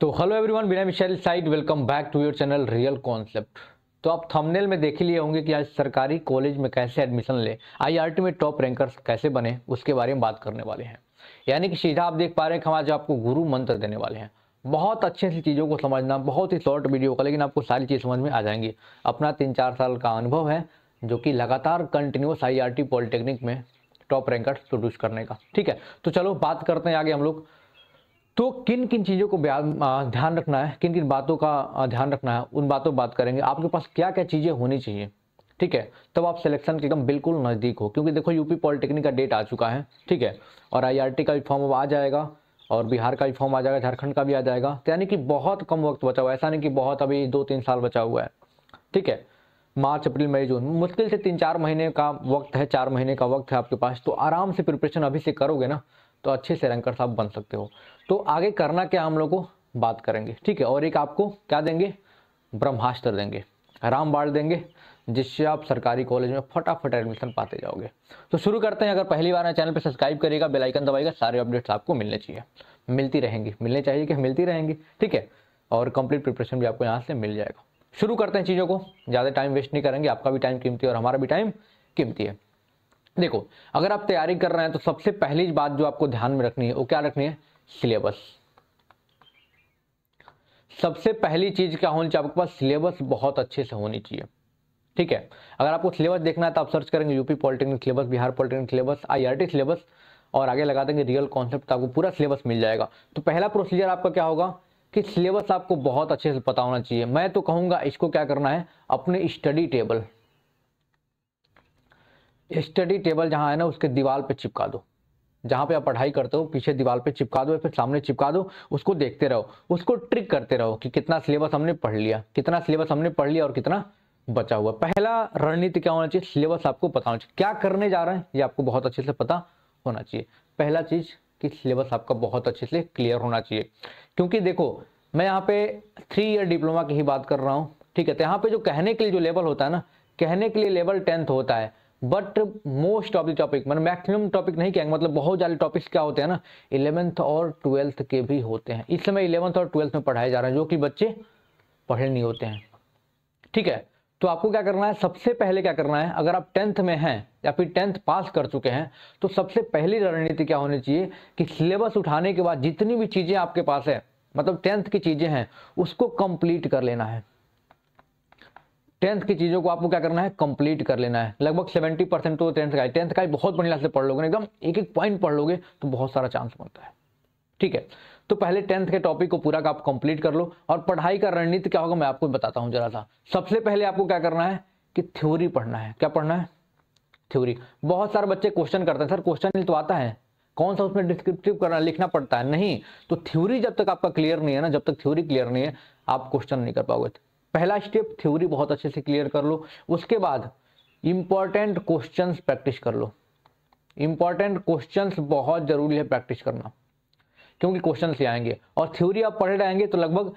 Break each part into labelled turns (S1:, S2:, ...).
S1: तो hello everyone बिना मिशेल साइड welcome back to your channel real concept तो आप थंबनेल में देख ही लिए होंगे कि आज सरकारी कॉलेज में कैसे एडमिशन ले टी में टॉप रैंकर्स कैसे बने उसके बारे में बात करने वाले हैं यानी कि सीधा आप देख पा रहे हैं कि हम आज आपको गुरु मंत्र देने वाले हैं बहुत अच्छे से चीज़ों को समझना बहुत ही शॉर्ट वीडियो का लेकिन आपको सारी चीज़ समझ में आ जाएंगी अपना तीन चार साल का अनुभव है जो कि लगातार कंटिन्यूस आई पॉलिटेक्निक में टॉप रैंकर्स प्रोड्यूस करने का ठीक है तो चलो बात करते हैं आगे हम लोग तो किन किन चीज़ों को ध्यान रखना है किन किन बातों का ध्यान रखना है उन बातों बात करेंगे आपके पास क्या क्या चीज़ें होनी चाहिए ठीक है तब तो आप सिलेक्शन के एकदम बिल्कुल नज़दीक हो क्योंकि देखो यूपी पॉलिटेक्निक का डेट आ चुका है ठीक है और आईआरटी का भी फॉर्म अब आ जाएगा और बिहार का भी फॉर्म आ जाएगा झारखंड का भी आ जाएगा तो यानी कि बहुत कम वक्त बचा हुआ है ऐसा नहीं कि बहुत अभी दो तीन साल बचा हुआ है ठीक है मार्च अप्रैल मई जून मुश्किल से तीन चार महीने का वक्त है चार महीने का वक्त है आपके पास तो आराम से प्रिपरेशन अभी से करोगे ना तो अच्छे से रैंकर साहब बन सकते हो तो आगे करना क्या हम लोग को बात करेंगे ठीक है और एक आपको क्या देंगे ब्रह्मास्त्र देंगे राम देंगे जिससे आप सरकारी कॉलेज में फटाफट एडमिशन पाते जाओगे तो शुरू करते हैं अगर पहली बार चैनल पर सब्सक्राइब करेगा बेल आइकन दबाएगा सारे अपडेट्स आपको मिलने चाहिए मिलती रहेंगी मिलने चाहिए कि मिलती रहेंगी ठीक है और कंप्लीट प्रिपरेशन भी आपको यहाँ से मिल जाएगा शुरू करते हैं चीज़ों को ज़्यादा टाइम वेस्ट नहीं करेंगे आपका भी टाइम कीमती है और हमारा भी टाइम कीमती है देखो अगर आप तैयारी कर रहे हैं तो सबसे पहली बात जो आपको ध्यान में रखनी है वो क्या रखनी है सिलेबस सबसे पहली चीज क्या होनी चाहिए आपके पास सिलेबस बहुत अच्छे से होनी चाहिए ठीक है अगर आपको सिलेबस देखना है तो आप सर्च करेंगे UP polytechnic syllabus Bihar polytechnic syllabus IRT syllabus और आगे लगा देंगे रियल कॉन्सेप्ट तो आपको पूरा सिलेबस मिल जाएगा तो पहला प्रोसीजर आपका क्या होगा कि सिलेबस आपको बहुत अच्छे से पता होना चाहिए मैं तो कहूंगा इसको क्या करना है अपने स्टडी टेबल स्टडी टेबल जहाँ है ना उसके दीवार पे चिपका दो जहाँ पे आप पढ़ाई करते हो पीछे दीवार पे चिपका दो या फिर सामने चिपका दो उसको देखते रहो उसको ट्रिक करते रहो कि कितना सिलेबस हमने पढ़ लिया कितना सिलेबस हमने पढ़ लिया और कितना बचा हुआ पहला रणनीति क्या होना चाहिए सिलेबस आपको पता होना चाहिए क्या करने जा रहे हैं ये आपको बहुत अच्छे से पता होना चाहिए पहला चीज़ कि सिलेबस आपका बहुत अच्छे से क्लियर होना चाहिए क्योंकि देखो मैं यहाँ पे थ्री ईयर डिप्लोमा की ही बात कर रहा हूँ ठीक है तो यहाँ पे जो कहने के लिए जो लेवल होता है ना कहने के लिए लेवल टेंथ होता है but most of the topic मतलब मैक्सिमम टॉपिक नहीं कहेंगे मतलब बहुत ज़्यादा टॉपिक्स क्या होते हैं ना इलेवंथ और ट्वेल्थ के भी होते हैं इस समय इलेवंथ और ट्वेल्थ में पढ़ाए जा रहे हैं जो कि बच्चे पढ़े नहीं होते हैं ठीक है तो आपको क्या करना है सबसे पहले क्या करना है अगर आप टेंथ में हैं या फिर टेंथ पास कर चुके हैं तो सबसे पहली रणनीति क्या होनी चाहिए कि सिलेबस उठाने के बाद जितनी भी चीज़ें आपके पास है मतलब टेंथ की चीज़ें हैं उसको कंप्लीट कर लेना है टेंथ की चीज़ों को आपको क्या करना है कंप्लीट कर लेना है लगभग सेवेंटी परसेंट तो टेंथ का है टेंथ का बहुत बढ़िया से पढ़ लोगे एकदम एक एक पॉइंट पढ़ लोगे तो बहुत सारा चांस बनता है ठीक है तो पहले टेंथ के टॉपिक को पूरा का आप कंप्लीट कर लो और पढ़ाई का रणनीति क्या होगा मैं आपको बताता हूं जरा सा सबसे पहले आपको क्या करना है कि थ्योरी पढ़ना है क्या पढ़ना है थ्योरी बहुत सारे बच्चे क्वेश्चन करते हैं सर क्वेश्चन तो आता है कौन सा उसमें डिस्क्रिप्टिव करना लिखना पड़ता है नहीं तो थ्योरी जब तक आपका क्लियर नहीं है ना जब तक थ्योरी क्लियर नहीं है आप क्वेश्चन नहीं कर पाओगे पहला स्टेप थ्योरी बहुत अच्छे से क्लियर कर लो उसके बाद इंपॉर्टेंट क्वेश्चंस प्रैक्टिस कर लो इंपॉर्टेंट क्वेश्चंस बहुत ज़रूरी है प्रैक्टिस करना क्योंकि क्वेश्चन से आएंगे और थ्योरी आप पढ़े रहेंगे तो लगभग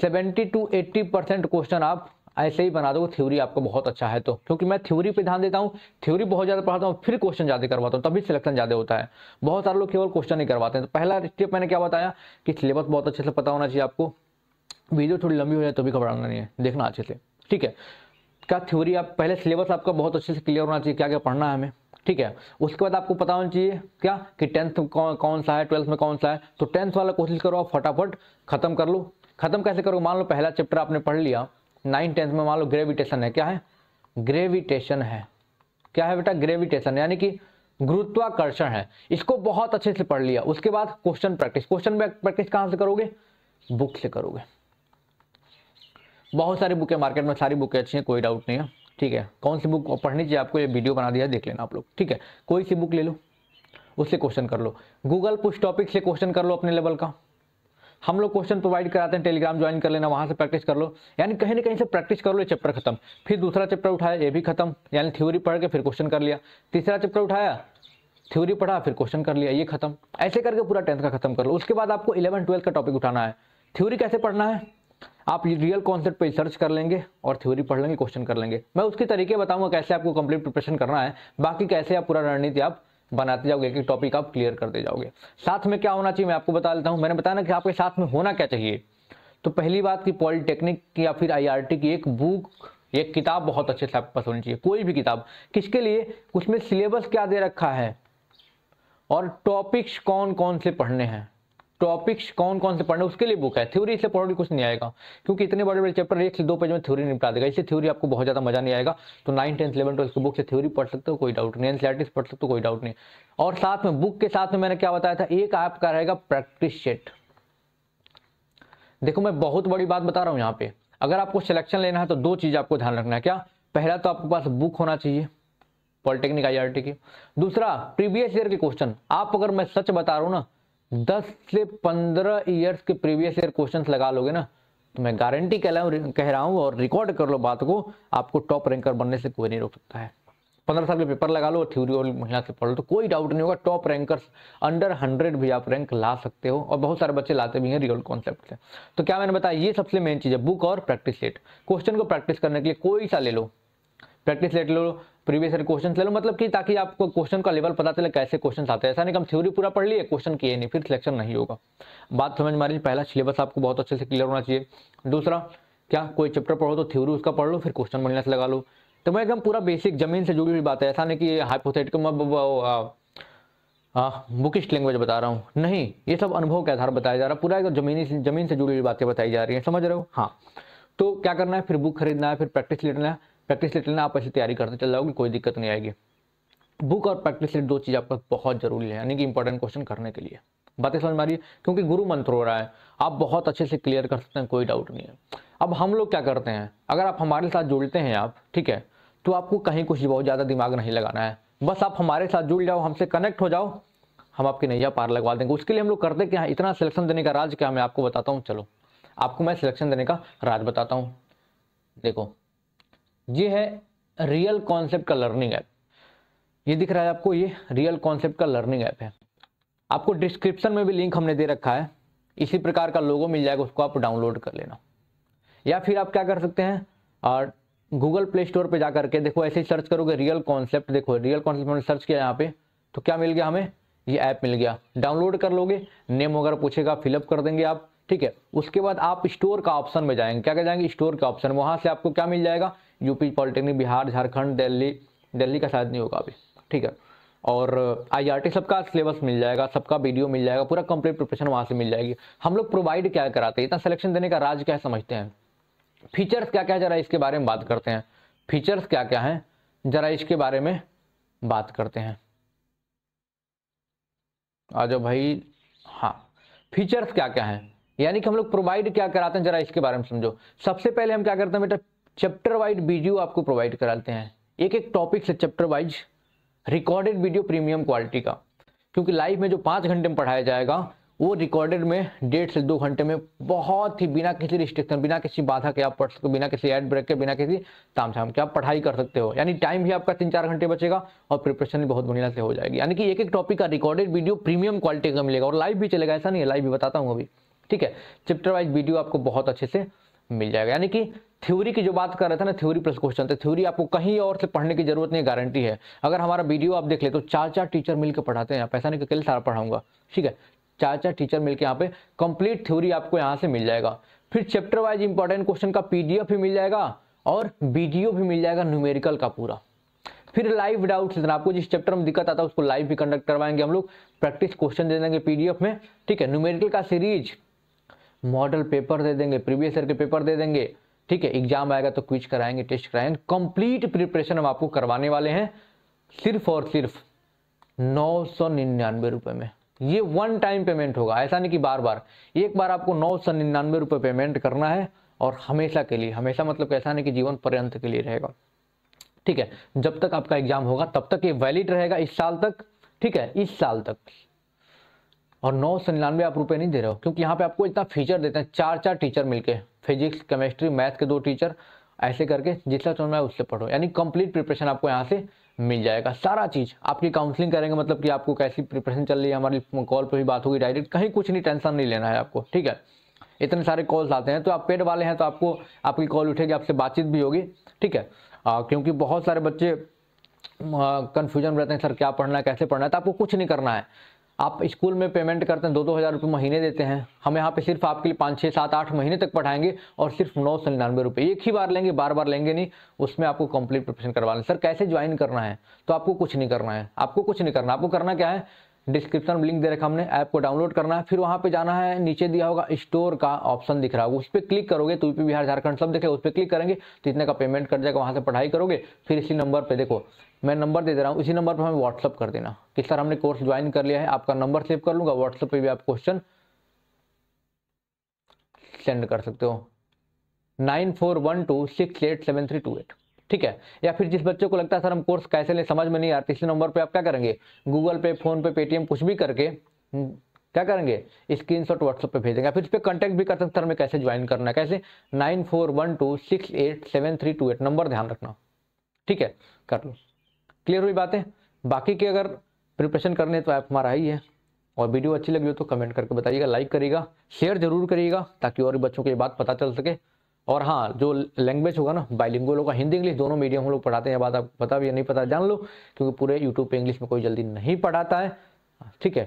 S1: seventy two eighty percent question आप ऐसे ही बना दो थ्योरी आपको बहुत अच्छा है तो क्योंकि मैं थ्योरी पे ध्यान देता हूँ थ्योरी बहुत ज़्यादा पढ़ाता हूँ फिर क्वेश्चन ज़्यादा करवाता हूँ तभी सिलेक्शन ज़्यादा होता है बहुत सारे लोग केवल क्वेश्चन नहीं करवाते हैं तो पहला स्टेप मैंने क्या बताया कि सिलेबस बहुत अच्छे से पता होना चाहिए आपको वीडियो थोड़ी लंबी हो जाए तो भी घबराना नहीं है देखना अच्छे से ठीक है क्या थ्योरी आप पहले सिलेबस आपका बहुत अच्छे से क्लियर होना चाहिए क्या क्या पढ़ना है हमें ठीक है उसके बाद आपको पता होना चाहिए क्या कि टेंथ कौन कौन सा है ट्वेल्थ में कौन सा है तो टेंथ वाला कोशिश करो आप फटाफट खत्म कर लो खत्म कैसे करो मान लो पहला चैप्टर आपने पढ़ लिया नाइन टेंथ में मान लो ग्रेविटेशन है क्या है ग्रेविटेशन है क्या है बेटा ग्रेविटेशन यानी कि गुरुत्वाकर्षण है इसको बहुत अच्छे से पढ़ लिया उसके बाद क्वेश्चन प्रैक्टिस क्वेश्चन प्रैक्टिस कहाँ से करोगे बुक से करोगे बहुत सारी बुकें मार्केट में सारी बुकें अच्छी हैं कोई डाउट नहीं है ठीक है कौन सी बुक पढ़नी चाहिए आपको ये वीडियो बना दिया देख लेना आप लोग ठीक है कोई सी बुक ले लो उससे क्वेश्चन कर लो गूगल पुश टॉपिक से क्वेश्चन कर लो अपने लेवल का हम लोग क्वेश्चन प्रोवाइड कराते हैं टेलीग्राम ज्वाइन कर लेना वहाँ से प्रैक्टिस कर लो यानी कहीं ना कहीं से प्रैक्टिस कर लो ये चैप्टर खत्म फिर दूसरा चैप्टर उठाया ये भी खत्म यानी थ्योरी पढ़ के फिर क्वेश्चन कर लिया तीसरा चैप्टर उठाया थ्योरी पढ़ा फिर क्वेश्चन कर लिया ये खत्म ऐसे करके पूरा टेंथ का खत्म कर लो उसके बाद आपको इलेवन ट्वेल्थ का टॉपिक उठाना है थ्योरी कैसे पढ़ना है आप ये रियल कॉन्सेप्ट पे सर्च कर लेंगे और थ्योरी पढ़ लेंगे क्वेश्चन कर लेंगे मैं उसके तरीके बताऊंगा कैसे आपको कंप्लीट प्रिपरेशन करना है बाकी कैसे आप पूरा रणनीति आप बनाते जाओगे कि टॉपिक आप क्लियर करते जाओगे साथ में क्या होना चाहिए मैं आपको बता देता हूँ मैंने बताया ना कि आपके साथ में होना क्या चाहिए तो पहली बात की पॉलिटेक्निक या फिर आई की एक बुक एक किताब बहुत अच्छे से आपके पास होनी चाहिए कोई भी किताब किसके लिए उसमें सिलेबस क्या दे रखा है और टॉपिक्स कौन कौन से पढ़ने हैं टॉपिक्स कौन कौन से पढ़ने उसके लिए बुक है थ्योरी से पढ़ोगे कुछ नहीं आएगा क्योंकि इतने बड़े बड़े चैप्टर एक से दो पेज में थ्योरी निपटा देगा इससे थ्योरी आपको बहुत ज्यादा मजा नहीं आएगा तो नाइन टेंथ इलेवन ट्वेल्थ की बुक से थ्योरी पढ़ सकते हो कोई डाउट नहीं एनसीआरटी e पढ़ सकते हो कोई डाउट नहीं और साथ में बुक के साथ में मैंने क्या बताया था एक आपका रहेगा प्रैक्टिस सेट देखो मैं बहुत बड़ी बात बता रहा हूँ यहाँ पे अगर आपको सिलेक्शन लेना है तो दो चीज आपको ध्यान रखना है क्या पहला तो आपके पास बुक होना चाहिए पॉलिटेक्निक आईआरटी की दूसरा प्रीवियस ईयर के क्वेश्चन आप अगर मैं सच बता रहा हूँ ना दस से पंद्रह ईयर्स के प्रीवियस ईयर क्वेश्चन लगा लोगे ना तो मैं गारंटी कह कह रहा हूँ और रिकॉर्ड कर लो बात को आपको टॉप रैंकर बनने से कोई नहीं रोक सकता है पंद्रह साल के पेपर लगा लो थ्योरी और महिला से पढ़ लो तो कोई डाउट नहीं होगा टॉप रैंकर्स अंडर हंड्रेड भी आप रैंक ला सकते हो और बहुत सारे बच्चे लाते भी हैं रियल कॉन्सेप्ट से तो क्या मैंने बताया ये सबसे मेन चीज़ है बुक और प्रैक्टिस सेट क्वेश्चन को प्रैक्टिस करने के लिए कोई सा ले लो प्रैक्टिस लेट लो प्रीवियस ईयर क्वेश्चन ले लो मतलब कि ताकि आपको क्वेश्चन का लेवल पता चले कैसे क्वेश्चन आते हैं ऐसा नहीं कम थ्योरी पूरा पढ़ लिए क्वेश्चन किए नहीं फिर सिलेक्शन नहीं होगा बात समझ मारिए पहला सिलेबस आपको बहुत अच्छे से क्लियर होना चाहिए दूसरा क्या कोई चैप्टर पढ़ो तो थ्योरी उसका पढ़ लो फिर क्वेश्चन बढ़िया से लगा लो तो मैं एकदम पूरा बेसिक जमीन से जुड़ी हुई बात है ऐसा नहीं कि हाइपोथेटिकल मैं लैंग्वेज बता रहा हूँ नहीं ये सब अनुभव के आधार बताया जा रहा है पूरा एकदम जमीनी जमीन से जुड़ी हुई बातें बताई जा रही हैं समझ रहे हो हाँ तो क्या करना है फिर बुक खरीदना है फिर प्रैक्टिस लेना है प्रैक्टिस लेट लेना आप ऐसी तैयारी करते चल जाओगे कोई दिक्कत नहीं आएगी बुक और प्रैक्टिस लेट दो चीज़ आपका बहुत जरूरी है यानी कि इंपॉर्टेंट क्वेश्चन करने के लिए बातें समझ में आ रही है क्योंकि गुरु मंत्र हो रहा है आप बहुत अच्छे से क्लियर कर सकते हैं कोई डाउट नहीं है अब हम लोग क्या करते हैं अगर आप हमारे साथ जुड़ते हैं आप ठीक है तो आपको कहीं कुछ बहुत ज़्यादा दिमाग नहीं लगाना है बस आप हमारे साथ जुड़ जाओ हमसे कनेक्ट हो जाओ हम आपकी नैया पार लगवा देंगे उसके लिए हम लोग करते क्या है इतना सिलेक्शन देने का राज क्या मैं आपको बताता हूँ चलो आपको मैं सिलेक्शन देने का राज बताता हूँ देखो ये है रियल कॉन्सेप्ट का लर्निंग ऐप ये दिख रहा है आपको ये रियल कॉन्सेप्ट का लर्निंग ऐप है आपको डिस्क्रिप्शन में भी लिंक हमने दे रखा है इसी प्रकार का लोगो मिल जाएगा उसको आप डाउनलोड कर लेना या फिर आप क्या कर सकते हैं और गूगल प्ले स्टोर पर जाकर के देखो ऐसे ही सर्च करोगे रियल कॉन्सेप्ट देखो रियल कॉन्सेप्ट हमने सर्च किया यहाँ पे तो क्या मिल गया हमें ये ऐप मिल गया डाउनलोड कर लोगे नेम वगैरह पूछेगा फिलअप कर देंगे आप ठीक है उसके बाद आप स्टोर का ऑप्शन में जाएंगे क्या कह जाएंगे स्टोर का ऑप्शन वहां से आपको क्या मिल जाएगा यूपी पॉलिटेक्निक बिहार झारखंड दिल्ली दिल्ली का शायद नहीं होगा अभी ठीक है और आई आर टी सबका सिलेबस मिल जाएगा सबका वीडियो मिल जाएगा पूरा कंप्लीट प्रिपरेशन वहाँ से मिल जाएगी हम लोग प्रोवाइड क्या कराते हैं इतना सिलेक्शन देने का राज क्या समझते हैं फीचर्स क्या क्या जरा इसके बारे में बात करते हैं फीचर्स क्या क्या हैं जरा इसके बारे में बात करते हैं आ जाओ भाई हाँ फीचर्स क्या क्या हैं यानी कि हम लोग प्रोवाइड क्या कराते हैं जरा इसके बारे में समझो सबसे पहले हम क्या करते हैं बेटा चैप्टर वाइज वीडियो आपको प्रोवाइड कराते हैं एक एक टॉपिक से chapter wise recorded video premium quality का क्योंकि लाइव में जो पाँच घंटे में पढ़ाया जाएगा वो रिकॉर्डेड में डेढ़ से दो घंटे में बहुत ही बिना किसी रिस्ट्रिक्शन बिना किसी बाधा के आप पढ़ सकते हो बिना किसी एड ब्रेक के बिना किसी ताम झाम के आप पढ़ाई कर सकते हो यानी टाइम भी आपका तीन चार घंटे बचेगा और प्रिपरेशन भी बहुत बढ़िया से हो जाएगी यानी कि एक एक टॉपिक का रिकॉर्डेड वीडियो प्रीमियम क्वालिटी का मिलेगा और लाइव भी चलेगा ऐसा नहीं है लाइव भी बताता हूँ अभी ठीक है चैप्टर वाइज वीडियो आपको बहुत अच्छे से मिल जाएगा यानी कि थ्योरी की जो बात कर रहे थे ना थ्योरी प्लस क्वेश्चन थ्योरी आपको कहीं और से पढ़ने की जरूरत नहीं गारंटी है अगर हमारा वीडियो आप देख ले तो चार चार टीचर मिलकर पढ़ाते हैं पैसा नहीं अकेले सारा पढ़ाऊंगा ठीक है चार चार टीचर मिलकर यहाँ पे कंप्लीट थ्योरी आपको यहाँ से मिल जाएगा फिर चैप्टर वाइज इंपॉर्टेंट क्वेश्चन का पीडीएफ भी मिल जाएगा और वीडियो भी मिल जाएगा न्यूमेरिकल का पूरा फिर लाइव डाउट आपको जिस चैप्टर में दिक्कत आता है उसको लाइव भी कंडक्ट करवाएंगे हम लोग प्रैक्टिस क्वेश्चन दे देंगे पीडीएफ में ठीक है न्यूमेरिकल का सीरीज मॉडल पेपर दे देंगे प्रीवियस ईयर के पेपर दे देंगे ठीक है एग्जाम आएगा तो क्विज कराएंगे टेस्ट कराएंगे कंप्लीट प्रिपरेशन हम आपको करवाने वाले हैं सिर्फ और सिर्फ नौ सौ निन्यानवे रुपये में ये वन टाइम पेमेंट होगा ऐसा नहीं कि बार बार एक बार आपको नौ सौ निन्यानवे रुपये पेमेंट करना है और हमेशा के लिए हमेशा मतलब कैसा नहीं कि जीवन पर्यंत के लिए रहेगा ठीक है जब तक आपका एग्जाम होगा तब तक ये वैलिड रहेगा इस साल तक ठीक है इस साल तक और नौ सौ निन्यानवे आप रुपये नहीं दे रहे हो क्योंकि यहाँ पे आपको इतना फीचर देते हैं चार चार टीचर मिलके फिजिक्स केमिस्ट्री मैथ के दो टीचर ऐसे करके जितना चुनाव है उससे पढ़ो यानी कंप्लीट प्रिपरेशन आपको यहाँ से मिल जाएगा सारा चीज़ आपकी काउंसलिंग करेंगे मतलब कि आपको कैसी प्रिपरेशन चल रही है हमारी कॉल पर भी बात होगी डायरेक्ट कहीं कुछ नहीं टेंशन नहीं लेना है आपको ठीक है इतने सारे कॉल्स आते हैं तो आप पेड वाले हैं तो आपको आपकी कॉल उठेगी आपसे बातचीत भी होगी ठीक है क्योंकि बहुत सारे बच्चे कन्फ्यूजन में रहते हैं सर क्या पढ़ना है कैसे पढ़ना है तो आपको कुछ नहीं करना है आप स्कूल में पेमेंट करते हैं दो दो हज़ार रुपये महीने देते हैं हम यहाँ पे सिर्फ आपके लिए पाँच छः सात आठ महीने तक पढ़ाएंगे और सिर्फ नौ सौ निन्यानवे रुपये एक ही बार लेंगे बार बार लेंगे नहीं उसमें आपको कंप्लीट प्रिपरेशन करवा लें सर कैसे ज्वाइन करना है तो आपको कुछ नहीं करना है आपको कुछ नहीं करना आपको करना क्या है डिस्क्रिप्शन में लिंक दे रखा हमने ऐप को डाउनलोड करना है फिर वहाँ पे जाना है नीचे दिया होगा स्टोर का ऑप्शन दिख रहा होगा उस पर क्लिक करोगे तो यूपी बिहार झारखंड सब देखे उस पर क्लिक करेंगे तो इतने का पेमेंट कर जाएगा वहाँ से पढ़ाई करोगे फिर इसी नंबर पर देखो मैं नंबर दे दे रहा हूँ इसी नंबर पर हमें व्हाट्सअप कर देना कि सर हमने कोर्स ज्वाइन कर लिया है आपका नंबर सेव कर लूँगा व्हाट्सअप पर भी आप क्वेश्चन सेंड कर सकते हो nine four one two six eight seven three two eight ठीक है या फिर जिस बच्चों को लगता है सर हम कोर्स कैसे लें समझ में नहीं आ इसी नंबर पर आप क्या करेंगे गूगल पे फोन पे पेटीएम कुछ भी करके हम्म, क्या करेंगे स्क्रीन शॉट व्हाट्सअप पर भेजेंगे फिर इस पर कॉन्टैक्ट भी कर सकते हैं हमें कैसे ज्वाइन करना है कैसे nine four one two six eight seven three two eight number ध्यान रखना ठीक है कर लो क्लियर हुई बातें बाकी के अगर प्रिपरेशन करने तो ऐप हमारा ही है और वीडियो अच्छी लगी हो तो कमेंट करके बताइएगा लाइक करिएगा शेयर जरूर करिएगा ताकि और बच्चों को ये बात पता चल सके और हाँ जो लैंग्वेज होगा ना बाइलिंगुअल होगा हिंदी इंग्लिश दोनों मीडियम हम लोग पढ़ाते हैं बात आप पता भी या नहीं पता जान लो क्योंकि पूरे यूट्यूब पे इंग्लिश में कोई जल्दी नहीं पढ़ाता है हाँ, ठीक है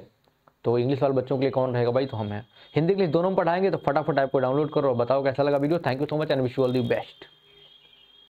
S1: तो इंग्लिश वाले बच्चों के लिए कौन रहेगा भाई तो हम हैं हिंदी इंग्लिश दोनों पढ़ाएंगे तो फटाफट ऐप को डाउनलोड करो बताओ कैसा लगा video thank you so much and wish you all the best